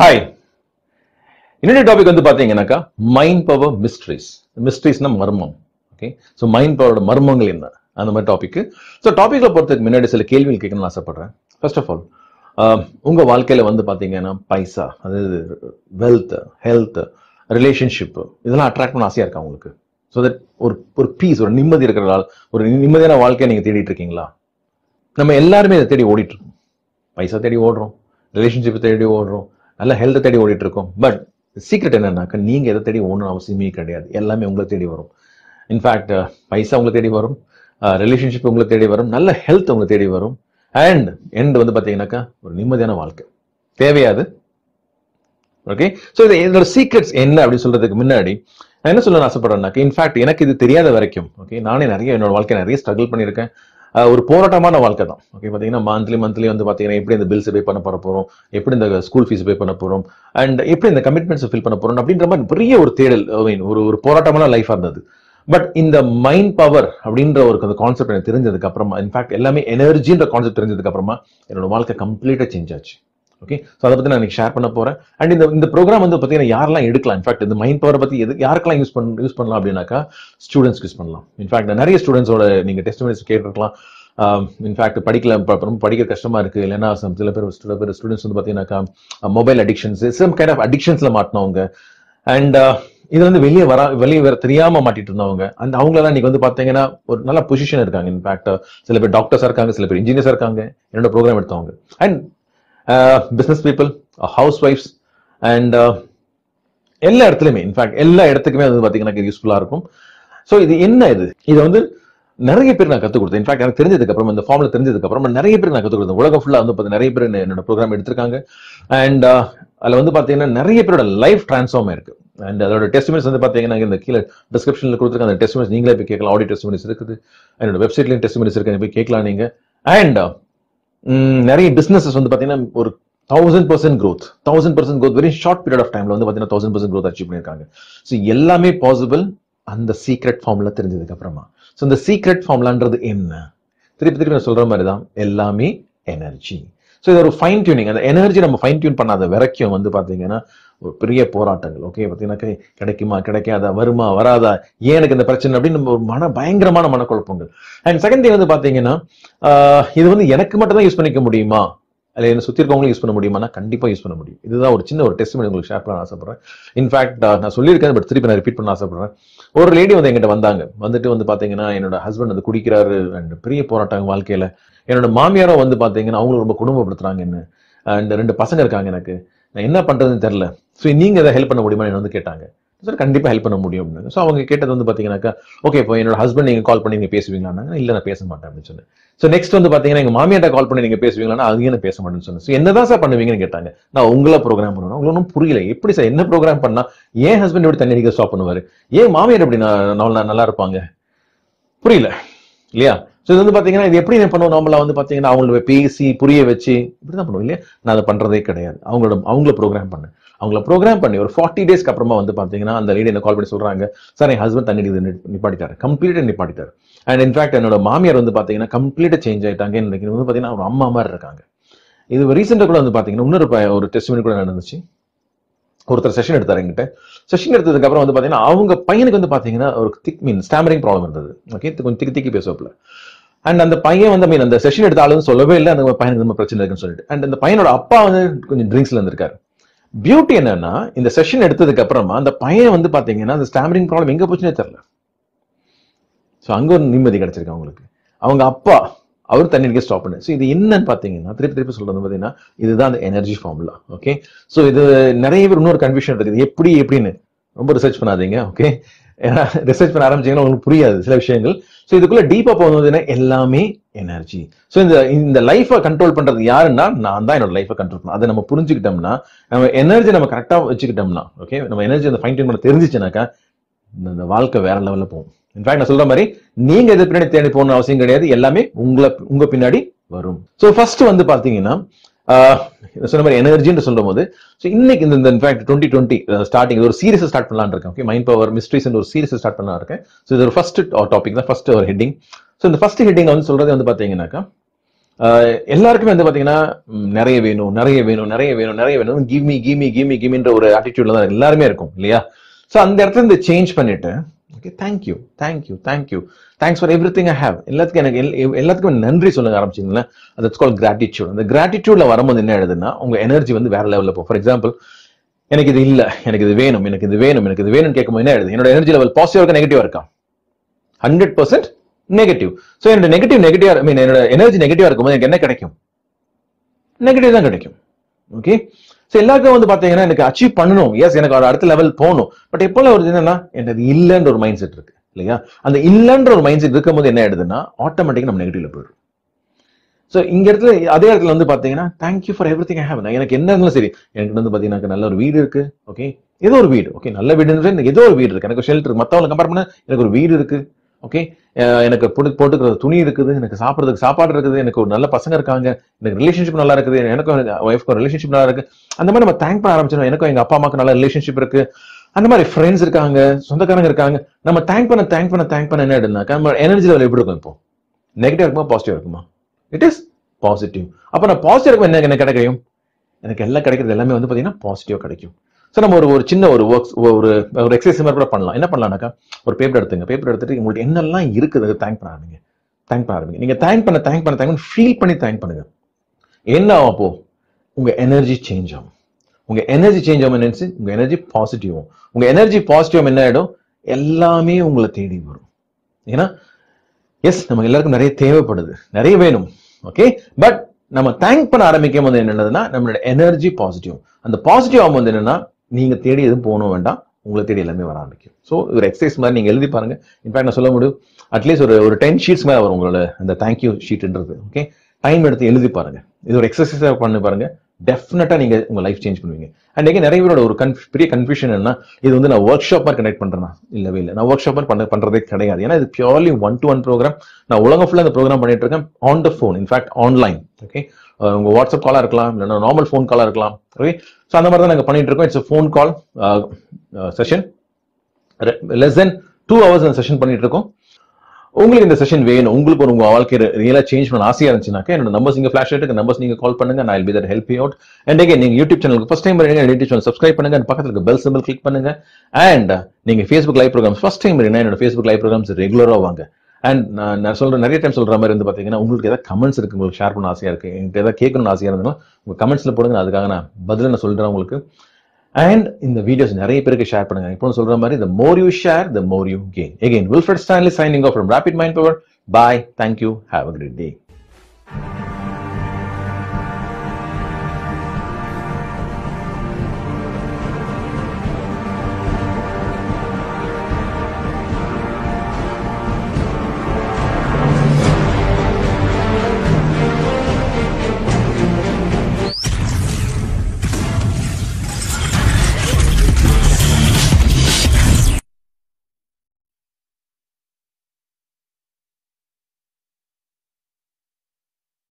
hi இன்னொரு topic வந்து பார்த்தீங்கன்னாக்கா மைண்ட் பவர் மிஸ்ட்ரிஸ் மிஸ்ட்ரிஸ்னா மர்மம் ஓகே ஸோ மைண்ட் பவரோட மர்மங்கள் என்ன அந்த மாதிரி டாபிக் ஸோ டாப்பிக்கில் பொறுத்ததுக்கு முன்னாடி சில கேள்விகள் கேட்கணும்னு ஆசைப்படுறேன் ஃபர்ஸ்ட் ஆஃப் ஆல் உங்கள் வாழ்க்கையில் வந்து பார்த்தீங்கன்னா பைசா அதாவது வெல்த் ஹெல்த் ரிலேஷன்ஷிப்பு இதெல்லாம் அட்ராக்ட் பண்ண ஆசையாக இருக்கா உங்களுக்கு ஸோ தட் ஒரு ஒரு பீஸ் ஒரு நிம்மதி இருக்கிறதால் ஒரு நிம்மதியான வாழ்க்கையை நீங்கள் தேடிட்டு இருக்கீங்களா நம்ம எல்லாருமே இதை தேடி ஓடிட்டு இருக்கோம் பைசா தேடி ஓடுறோம் ரிலேஷன்ஷிப்பை தேடி ஓடுறோம் நல்ல ஹெல்த்தை தேடி ஓடிட்டு இருக்கோம் பட் சீக்ரெட் என்னன்னாக்கா நீங்கள் எதை தேடி ஓடணும் அவசியமே கிடையாது எல்லாமே உங்களை தேடி வரும் இன்ஃபேக்ட் பைசா உங்களை தேடி வரும் ரிலேஷன்ஷிப் உங்களை தேடி வரும் நல்ல ஹெல்த் உங்களை தேடி வரும் அண்ட் எண்ட் வந்து பார்த்தீங்கன்னாக்கா ஒரு நிம்மதியான வாழ்க்கை தேவையாது ஓகே ஸோ இது என்னோட சீக்ரெட்ஸ் என்ன அப்படின்னு சொல்றதுக்கு முன்னாடி நான் என்ன சொல்ல ஆசைப்படுறேன்னாக்கா இன்ஃபேக்ட் எனக்கு இது தெரியாத வரைக்கும் ஓகே நானே நிறைய என்னோட வாழ்க்கை நிறைய ஸ்ட்ரகிள் பண்ணியிருக்கேன் ஒரு போராட்டமான வாழ்க்கை தான் ஓகே பார்த்தீங்கன்னா மந்த்லி மந்த்லி வந்து பார்த்தீங்கன்னா எப்படி இந்த பில்ஸ் பே பண்ண போற போகிறோம் எப்படி இந்த ஸ்கூல் ஃபீஸ் பே பண்ண போகிறோம் அண்ட் எப்படி இந்த கமிட்மெண்ட்ஸ் ஃபில் பண்ண போகிறோம் அப்படின்ற மாதிரி பெரிய ஒரு தேடல் ஒரு ஒரு போராட்டமான லைஃபாக இருந்தது பட் இந்த மைண்ட் பவர் அப்படின்ற ஒரு அந்த கான்செப்ட் எனக்கு தெரிஞ்சதுக்கு அப்புறமா இன்ஃபேக்ட் எல்லாமே எனர்ஜின்ற கான்செப்ட் தெரிஞ்சதுக்கு அப்புறமா என்னோட வாழ்க்கை கம்ப்ளீட்டாக சேஞ்ச் ஆச்சு ஓகே ஸோ அதை பற்றி நான் இன்னைக்கு ஷேர் பண்ண போகிறேன் அண்ட் இந்த இந்த ப்ரோக்ராம் வந்து பார்த்தீங்கன்னா யாரெல்லாம் எடுக்கலாம் இன்ஃபேக்ட் இந்த மைண்ட் பவரை பற்றி எது யாருக்கெல்லாம் யூஸ் பண்ண யூஸ் பண்ணலாம் அப்படின்னாக்கா ஸ்டூடெண்ட்ஸ் யூஸ் பண்ணலாம் இன்ஃபேக்ட் நிறைய ஸ்டூடெண்ட்ஸோட நீங்கள் டெஸ்ட் கேட்டிருக்கலாம் இன்ஃபேக்ட் um, படிக்கல ரொம்ப படிக்க கஷ்டமா இருக்கு இல்லைன்னா சில பேர் சில பேர் ஸ்டூடெண்ட்ஸ் வந்து பார்த்தீங்கன்னாக்கா mobile addictions some kind of அடிக்ஷன்ஸ்ல மாட்டினவங்க அண்ட் uh, இது வந்து வெளியே வர வெளியே வர தெரியாம மாட்டிட்டு இருந்தவங்க அந்த அவங்கள இன்னைக்கு வந்து பாத்தீங்கன்னா ஒரு நல்ல பொசிஷன் இருக்காங்க இன்ஃபேக்ட் சில பேர் டாக்டர்ஸா இருக்காங்க சில பேர் இன்ஜினியர்ஸா இருக்காங்க என்னோட ப்ரோக்ராம் எடுத்தவங்க அண்ட் பிஸ்னஸ் பீப்புள் ஹவுஸ் ஒய்ஃப்ஸ் அண்ட் எல்லா இடத்துலையுமே இன்ஃபேக்ட் எல்லா இடத்துக்குமே வந்து பார்த்தீங்கன்னா யூஸ்ஃபுல்லாக இருக்கும் ஸோ இது என்ன இது இது வந்து நிறைய பேர் நான் கற்றுக் கொடுத்தேன் இன்ஃபேக்ட் எனக்கு அப்புறம் இந்த ஃபார்மில் அப்புறம் நிறைய பேர் நான் கற்றுக் கொடுத்தேன் உலகம் ஃபுல்லாக வந்து பார்த்து நிறைய பேர் என்னோட ப்ரோக்ராம் எடுத்திருக்காங்க அண்ட் uh, அதில் வந்து பார்த்தீங்கன்னா நிறைய பேரோட லைஃப் ட்ரான்ஸ்ஃபார்ம் இருக்கு அண்ட் அதோட டெஸ்டிமெண்ட்ஸ் வந்து பார்த்தீங்கன்னா இந்த கீழே டிஸ்கிரிப்ஷனில் கொடுத்துருக்க அந்த டெஸ்ட்மெண்ட்ஸ் நீங்களே போய் கேட்கலாம் ஆடியோ டெஸ்டிமெண்ட்ஸ் இருக்குது என்னோட வெப்சைட்லேயும் டெஸ்டிமெண்ட்ஸ் இருக்குது போய் கேட்கலாம் நீங்கள் அண்ட் நிறைய பிசினஸஸ் வந்து பார்த்தீங்கன்னா ஒரு thousand percent growth thousand percent growth very short period of டைம்ல வந்து பார்த்தீங்கன்னா தௌசண்ட் பர்சன்ட் க்ரோத் அச்சீவ் பண்ணியிருக்காங்க ஸோ எல்லாமே பாசிபிள் அந்த சீக்ரெட் ஃபார்ம்ல தெரிஞ்சதுக்கு அப்புறமா ஸோ இந்த சீக்ரெட் ஃபார்முலான்றது என்ன திருப்பி திருப்பி நான் சொல்ற மாதிரி தான் எல்லாமே எனர்ஜி ஸோ இது ஒரு ஃபைன் டியூனிங் அந்த எனர்ஜி நம்ம ஃபைன் டியூன் பண்ணாத வரைக்கும் வந்து பார்த்தீங்கன்னா ஒரு பெரிய போராட்டங்கள் ஓகே பார்த்தீங்கன்னா கிடைக்குமா கிடைக்காதா வருமா வராதா ஏன் எனக்கு இந்த பிரச்சனை அப்படின்னு ஒரு மன பயங்கரமான மனக்குழப்பங்கள் அண்ட் செகண்ட் திங் வந்து பார்த்தீங்கன்னா இது வந்து எனக்கு மட்டும் தான் யூஸ் பண்ணிக்க முடியுமா அதில் என்ன சுற்றி இருக்கவங்களும் யூஸ் பண்ண முடியுமானா கண்டிப்பாக யூஸ் பண்ண முடியும் இதுதான் ஒரு சின்ன ஒரு டெஸ்ட் உங்களுக்கு ஷேர் பண்ண ஆசைப்பட்றேன் இன்ஃபேக்ட் நான் சொல்லியிருக்கேன் பட் திருப்பி நான் ரிப்பீட் பண்ண ஆசைப்பட்றேன் ஒரு லேடி வந்து எங்கிட்ட வந்தாங்க வந்துட்டு வந்து பார்த்தீங்கன்னா என்னோட ஹஸ்பண்ட் வந்து குடிக்கிறாரு அண்ட் பெரிய போராட்டம் வாழ்க்கையில் என்னோட மாமியாரும் வந்து பார்த்தீங்கன்னா அவங்களும் ரொம்ப குடும்பப்படுத்துறாங்க என்ன அண்ட் ரெண்டு பசங்க இருக்காங்க எனக்கு நான் என்ன பண்ணுறதுன்னு தெரில ஸோ நீங்கள் எதாவது ஹெல்ப் பண்ண முடியுமா என்ன வந்து கேட்டாங்க சார் கண்டிப்பாக ஹெல்ப் பண்ண முடியும் அப்படின்னு ஸோ அவங்க கேட்டது வந்து பார்த்தீங்கன்னாக்கா ஓகே இப்போ என்னோட ஹஸ்பண்ட் நீங்கள் கால் பண்ணி நீங்கள் பேசுவீங்களானாங்க இல்லை நான் பேச மாட்டேன் அப்படின்னு சொன்னேன் ஸோ நெக்ஸ்ட் வந்து பார்த்தீங்கன்னா எங்கள் மாமியாட்ட கால் பண்ணி நீங்கள் பேசுவீங்களானா அதையும் நான் பேச மாட்டேன்னு சொன்னேன் ஸோ என்ன சார் பண்ணுவீங்கன்னு கேட்டாங்க நான் உங்களை ப்ரோக்ராம் பண்ணுவேன் உங்களுக்கு ஒன்றும் புரியல எப்படி சார் என்ன ப்ரோக்ராம் பண்ணால் ஏன் ஹஸ்பண்ட் எப்படி தண்ணி ஸ்டாப் பண்ணுவார் ஏன் மாமியார் எப்படி நான் நல்லா இருப்பாங்க புரியல இல்லையா ஸோ இது வந்து பார்த்தீங்கன்னா இது எப்படி பண்ணுவோம் நம்மள வந்து பார்த்தீங்கன்னா அவங்கள பேசி புரிய வச்சு இப்படி தான் பண்ணுவோம் இல்லையா நான் அதை பண்ணுறதே கிடையாது அவங்களோட அவங்கள ப்ரோக்ராம் பண்ணேன் அவங்கள ப்ரோக்ராம் பண்ணி ஒரு ஃபார்ட்டி டேஸ்க்கு அப்புறமா வந்து பார்த்தீங்கன்னா அந்த லேடி என்ன கால் பண்ணி சொல்கிறாங்க சார் என் ஹஸ்பண்ட் தண்ணி இது நிப்பாட்டிட்டாரு கம்ப்ளீட்டாக நிப்பாட்டிட்டார் அண்ட் இன்ஃபேக்ட் என்னோட மாமியார் வந்து பார்த்தீங்கன்னா கம்ப்ளீட்டாக சேஞ்ச் ஆகிட்டாங்க இன்னைக்கு வந்து பார்த்தீங்கன்னா ஒரு அம்மா மாதிரி இருக்காங்க இது ரீசெண்டாக கூட வந்து பார்த்தீங்கன்னா இன்னொரு ஒரு டெஸ்ட் கூட நடந்துச்சு ஒருத்தர் செஷன் எடுத்தார் எங்கிட்ட செஷன் எடுத்ததுக்கு அப்புறம் வந்து பார்த்தீங்கன்னா அவங்க பையனுக்கு வந்து பார்த்தீங்கன்னா ஒரு திக் மீன் ஸ்டாமரிங் ப்ராப்ளம் இருந்தது ஓகே கொஞ்சம் திக்கி திக்கி பேசுவாப்பில் அண்ட் அந்த பையன் வந்து மீன் அந்த செஷன் எடுத்தாலும் சொல்லவே இல்லை அந்த பையனுக்கு ரொம்ப பிரச்சனை இருக்குன்னு சொல்லிட்டு அண்ட் அந்த பையனோட அப்பா வந்து கொஞ்சம் ட்ரிங்க்ஸ்ல இருந்திருக்காரு பியூட்டி என்னன்னா இந்த செஷன் எடுத்ததுக்கு அப்புறமா அந்த பையன் வந்து பாத்தீங்கன்னா அந்த ஸ்டாமரிங் ப்ராப்ளம் எங்க போச்சுன்னே தெரியல ஸோ அங்க ஒரு நிம்மதி கிடைச்சிருக்கு அவங்களுக்கு அவங்க அப்பா அவர் தண்ணீர் ஸ்டாப் பண்ணு ஸோ இது என்னன்னு பார்த்தீங்கன்னா திருப்பி திருப்பி சொல்றது பார்த்தீங்கன்னா இதுதான் அந்த எனர்ஜி ஃபார்முலா ஓகே ஸோ இது நிறைய பேர் இன்னொரு கன்ஃபியூஷன் இருக்குது எப்படி எப்படின்னு ரொம்ப ரிசர்ச் பண்ணாதீங்க ஓகே ஏன்னா ரிசர்ச் பண்ண ஆரம்பிச்சீங்கன்னா உங்களுக்கு புரியாது சில விஷயங்கள் ஸோ இதுக்குள்ள டீப்பாக என்ன எல்லாமே எனர்ஜி ஸோ இந்த இந்த லைஃபை கண்ட்ரோல் பண்ணுறது யாருன்னா நான் தான் என்னோட லைஃபை கண்ட்ரோல் பண்ண அதை நம்ம புரிஞ்சுக்கிட்டோம்னா நம்ம எனர்ஜி நம்ம கரெக்டாக வச்சுக்கிட்டோம்னா ஓகே நம்ம எனர்ஜி அந்த ஃபைன் பண்ண தெரிஞ்சிச்சுனாக்கா இந்த வாழ்க்கை வேற லெவலில் போகும் இன்ஃபேக்ட் நான் சொல்ற மாதிரி நீங்க எது பின்னாடி தேடி போகணும்னு அவசியம் கிடையாது எல்லாமே உங்களை உங்க பின்னாடி வரும் ஸோ ஃபர்ஸ்ட் வந்து பாத்தீங்கன்னா சொன்ன மாதிரி எனர்ஜின்னு சொல்லும் போது ஸோ இன்னைக்கு இந்த இன்ஃபேக்ட் டுவெண்ட்டி டுவெண்ட்டி ஸ்டார்டிங் ஒரு சீரியஸ் ஸ்டார்ட் பண்ணலான் இருக்கேன் ஓகே மைண்ட் பவர் மிஸ்ட்ரிஸ் ஒரு சீரியஸ் ஸ்டார்ட் பண்ணலாம் இருக்கேன் ஸோ இது ஒரு ஃபர்ஸ்ட் டாபிக் தான் ஃபர்ஸ்ட் ஒரு ஹெட்டிங் ஸோ இந்த ஃபர்ஸ்ட் ஹெட்டிங் வந்து சொல்றது வந்து பார்த்தீங்கன்னாக்கா எல்லாருக்குமே வந்து பாத்தீங்கன்னா நிறைய வேணும் நிறைய வேணும் நிறைய வேணும் நிறைய வேணும் கிமி கிமி கிமி கிமின்ற ஒரு ஆட்டிடியூட்ல தான் எல்லாருமே இருக்கும் இல்லையா ஸோ அந்த இடத்துல இந்த சேஞ்ச் பண்ணிட்டு okay thank you thank you thank you thanks for everything I have எல்லாத்துக்கும் எனக்கு எல்லாத்துக்கும் நன்றி சொல்லுங்க ஆரம்பிச்சிங்களா அது கால் கிராட்டிடியூட் அந்த கிராட்டிடியூட்ல வரும்போது என்ன எழுதுன்னா உங்க எனர்ஜி வந்து வேற லெவலில் போகும் ஃபார் எக்ஸாம்பிள் எனக்கு இது இல்லை எனக்கு இது வேணும் எனக்கு இது வேணும் எனக்கு இது வேணும்னு கேட்கும்போது என்ன எழுது என்னோட எனர்ஜி லெவல் பாசிட்டிவ் இருக்கா நெகட்டிவா இருக்கா ஹண்ட்ரட் நெகட்டிவ் ஸோ என்னோட நெகட்டிவ் நெகட்டிவா மீன் என்னோட எனர்ஜி நெகட்டிவா இருக்கும்போது எனக்கு என்ன கிடைக்கும் நெகட்டிவ் தான் கிடைக்கும் ஓகே ஸோ எல்லாருக்கும் வந்து பார்த்தீங்கன்னா எனக்கு அச்சீவ் பண்ணணும் எஸ் எனக்கு ஒரு அடுத்த லெவல் போகணும் பட் எப்போல்லாம் ஒரு என்னன்னா எனக்கு இல்லைன்ற ஒரு மைண்ட் செட் இருக்கு இல்லையா அந்த இல்லைன்ற ஒரு மைண்ட் செட் இருக்கும்போது என்ன ஆயிடுதுன்னா ஆட்டோமேட்டிக்காக நம்ம நெகட்டிவ்ல போயிடும் ஸோ இங்க இடத்துல அதே இடத்துல வந்து பாத்தீங்கன்னா thank you for everything I have எனக்கு என்ன இருந்தாலும் சரி எனக்கு வந்து பாத்தீங்கன்னா நல்ல ஒரு வீடு இருக்கு ஓகே ஏதோ ஒரு வீடு ஓகே நல்ல வீடுன்னு ஏதோ ஒரு வீடு இருக்கு எனக்கு ஷெல்டர் மற்றவங்களை கம்பேர் பண்ண எனக்கு ஒரு வீடு இருக்கு ஓகே எனக்கு போட்டுக்கிற துணி இருக்குது எனக்கு சாப்பிட்றதுக்கு சாப்பாடு இருக்குது எனக்கு ஒரு நல்ல பசங்க இருக்காங்க எனக்கு ரிலேஷன்ஷிப் நல்லா இருக்குது எனக்கும் ஒரு ரிலேஷன்ஷிப் நல்லா இருக்கு அந்த மாதிரி நம்ம தேங்க் பண்ண ஆரம்பிச்சிடும் எனக்கும் எங்க அப்பா அம்மாக்கு நல்ல ரிலேஷன்ஷிப் இருக்கு அந்த மாதிரி ஃப்ரெண்ட்ஸ் இருக்காங்க சொந்தக்காரங்க இருக்காங்க நம்ம தேங்க் பண்ண தேங்க் பண்ண தேங்க் பண்ண என்ன ஆயிடுனாக்கா நம்ம எனர்ஜி லெவல் எப்படி இருக்கும் இப்போ நெகட்டிவ் இருக்குமா பாசிட்டிவ் இருக்குமா இட் இஸ் பாசிட்டிவ் அப்போ நான் பாசிட்டிவ் இருக்கும் என்ன என்ன கிடைக்கும் எனக்கு எல்லாம் கிடைக்கிறது எல்லாமே வந்து பார்த்தீங்கன்னா பாசிட்டிவ் கிடைக்கும் ஸோ நம்ம ஒரு ஒரு சின்ன ஒரு ஒர்க்ஸ் ஒரு ஒரு எக்ஸசைஸ் மாதிரி கூட பண்ணலாம் என்ன பண்ணலாம்னாக்கா ஒரு பேப்பர் எடுத்துங்க பேப்பர் எடுத்துட்டு உங்களுக்கு என்னெல்லாம் இருக்குது தேங்க் பண்ண ஆரம்பிங்க தேங்க் பண்ண ஆரம்பிங்க நீங்கள் தேங்க் பண்ண தேங்க் பண்ண தேங்க் ஃபீல் பண்ணி தேங்க் பண்ணுங்க என்ன ஆகும் அப்போ உங்கள் எனர்ஜி சேஞ்ச் ஆகும் உங்கள் எனர்ஜி சேஞ்ச் ஆகும் என்னச்சு உங்கள் எனர்ஜி பாசிட்டிவ் உங்கள் எனர்ஜி பாசிட்டிவ் என்ன ஆகிடும் எல்லாமே உங்களை தேடி வரும் ஏன்னா எஸ் நம்ம எல்லாருக்கும் நிறைய தேவைப்படுது நிறைய வேணும் ஓகே பட் நம்ம தேங்க் பண்ண ஆரம்பிக்கும் போது என்னதுன்னா நம்மளோட எனர்ஜி பாசிட்டிவ் அந்த பாசிட்டிவ் ஆகும் வந்து என்னன்னா நீங்கள் தேடி எதுவும் போகணும் வேண்டாம் உங்களை தேடி எல்லாமே வர ஆரம்பிக்கும் ஸோ ஒரு எக்ஸசைஸ் மாதிரி நீங்கள் எழுதி பாருங்கள் இன்ஃபேக்ட் நான் சொல்ல முடியும் அட்லீஸ்ட் ஒரு ஒரு டென் ஷீட்ஸ் மேலே வரும் உங்களோட அந்த தேங்க்யூ ஷீட்ன்றது ஓகே டைம் எடுத்து எழுதி பாருங்கள் இது ஒரு எக்ஸசைஸாக பண்ணி பாருங்கள் டெஃபினட்டாக நீங்கள் உங்கள் லைஃப் சேஞ்ச் பண்ணுவீங்க அண்ட் எங்கே நிறைய பேரோட ஒரு கன்ஃப் பெரிய கன்ஃபியூஷன் என்ன இது வந்து நான் ஒர்க் ஷாப் மாதிரி கனெக்ட் பண்றேன் இல்லவே இல்லை நான் ஒர்க் ஷாப் மாதிரி பண்ண பண்ணுறதே கிடையாது ஏன்னா இது purely one to one program நான் உலகம் ஃபுல்லாக இந்த ப்ரோக்ராம் பண்ணிட்டு இருக்கேன் on the phone in fact online okay உங்க வாட்ஸ்அப் காலா இருக்கலாம் இல்லைன்னா நார்மல் ஃபோன் காலா இருக்கலாம் ஓகே ஸோ அந்த மாதிரி தான் நாங்கள் பண்ணிட்டு இருக்கோம் it's phone call session less than two hours அந்த செஷன் பண்ணிட்டு இருக்கோம் உங்களுக்கு இந்த செஷன் வேணும் உங்களுக்கு ஒரு உங்கள் வாழ்க்கை ரியலா சேஞ்ச் பண்ண ஆசையா இருந்துச்சுனாக்கா என்னோட நம்பர்ஸ் இங்கே ஃபிளாஷ் ஆயிட்டு நம்பர்ஸ் நீங்க கால் பண்ணுங்க நான் be that help you'd out and again நீங்க யூடியூப் சேனலுக்கு ஃபஸ்ட் டைம் வரீங்க யூடியூப் சேனல் சப்ஸ்கிரைப் பண்ணுங்க பக்கத்தில் இருக்க பெல் சிம்பிள் கிளிக் பண்ணுங்க அண்ட் நீங்க Facebook live programs first time வரீங்கன்னா என்னோட ஃபேஸ்புக் லைவ் ப்ரோக்ராம்ஸ் ரெகுலராக வாங்க அண்ட் நான் நான் சொல்கிற நிறைய டைம் சொல்கிற மாதிரி வந்து பார்த்தீங்கன்னா உங்களுக்கு எதாவது கமெண்ட்ஸ் இருக்குது உங்களுக்கு ஷேர் பண்ண ஆசையாக இருக்குது என்கிட்ட எதாவது கேட்கணும்னு ஆசையாக இருந்தாலும் உங்கள் கமெண்ட்ஸில் போடுங்க அதுக்காக நான் பதில் நான் சொல்கிறேன் உங்களுக்கு அண்ட் இந்த வீடியோஸ் நிறைய பேருக்கு ஷேர் பண்ணுங்க இப்போ சொல்கிற மாதிரி the more you share the more you can again Wilfred Stanley signing off from Rapid Mind Power bye thank you have a great day